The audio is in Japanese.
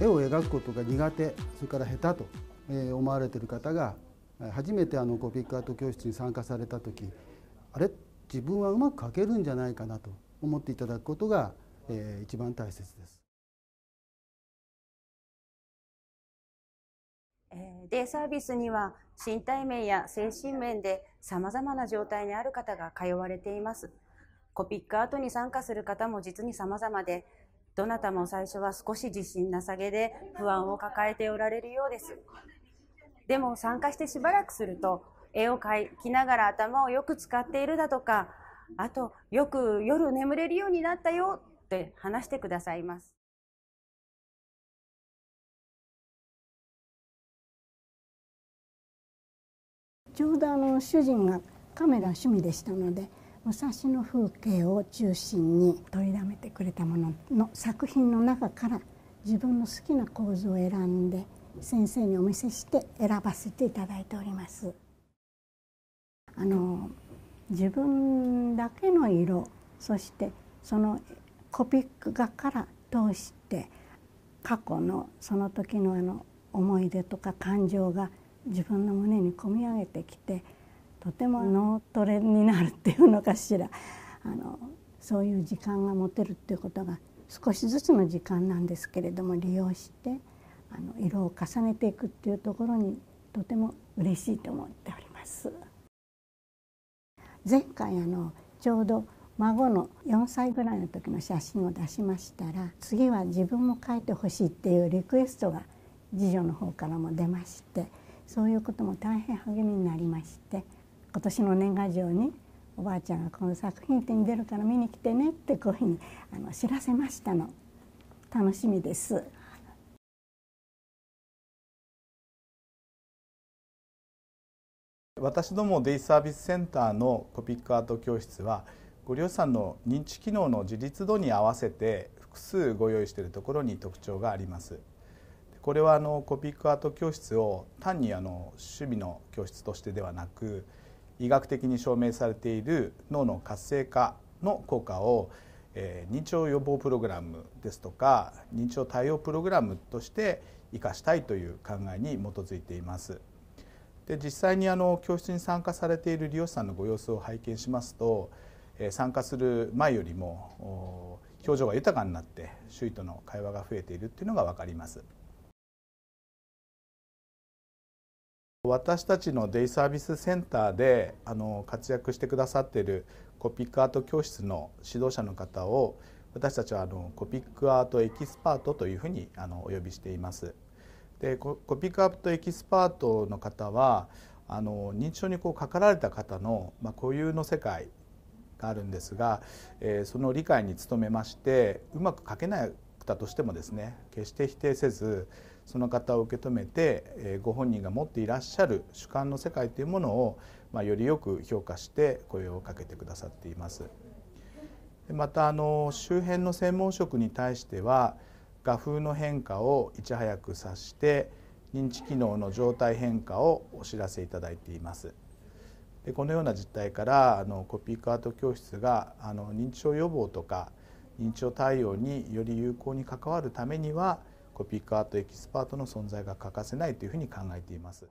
絵を描くことが苦手それから下手と、え思われてる方が初めてあのコピックアート教室に参加された時あれ自分はうまく描けるんじゃないかなと思っていただくことが、え一番大切です。デイサービスには身体面や精神面でさまざまな状態にある方が通われています。コピックアートに参加する方も実にざまで、どなたも最初は少し自信なさげで不安を抱えておられるようです。でも参加してしばらくすると、絵を描きながら頭をよく使っているだとか、あと、よく夜眠れるようになったよって話してくださいます。ちょうどあの主人がカメラ趣味でしたので武蔵野風景を中心に取りだめてくれたものの作品の中から自分の好きな構図を選んで先生にお見せして選ばせていただいております。あの自分だけの色そしてそのコピック画から通して過去のその時のあの思い出とか感情が自分の胸に込み上げてきてとても脳トレになるっていうのかしらあのそういう時間が持てるっていうことが少しずつの時間なんですけれども利用してあの色を重ねていくっていうところにとても嬉しいと思っております。前回あのちょうど孫の4歳ぐらいの時の写真を出しましたら次は自分も描いてほしいっていうリクエストが次女の方からも出ましてそういうことも大変励みになりまして。今年の年賀状におばあちゃんがこの作品展に出るから見に来てねってこういうふうにあの知らせましたの楽しみです。私どもデイサービスセンターのコピックアート教室はご利用者さんの認知機能の自立度に合わせて複数ご用意しているところに特徴があります。これはあのコピックアート教室を単にあの趣味の教室としてではなく医学的に証明されている脳の活性化の効果を、え認知症予防プログラムですとか認知症対応プログラムとして生かしたいという考えに基づいています。で実際にあの教室に参加されている利用者さんのご様子を拝見しますと、え参加する前よりも表情が豊かになって周囲との会話が増えているっていうのが分かります。私たちのデイサービスセンターであの活躍してくださっているコピックアート教室の指導者の方を私たちはあのコピックアートエキスパートというふうにあのお呼びしています。でコピックアートエキスパートの方はあの認知症にこうかかられた方の、まあ、固有の世界があるんですが、えー、その理解に努めましてうまく書けないたとしてもですね決して否定せずその方を受け止めて、えご本人が持っていらっしゃる主観の世界というものを、まあ、よりよく評価して声をかけてくださっています。またあの周辺の専門職に対しては画風の変化をいち早く察して認知機能の状態変化をお知らせいただいています。でこのような実態からあのコピーカート教室があの認知症予防とか認知症対応により有効に関わるためにはコピックアートエキスパートの存在が欠かせないというふうに考えています。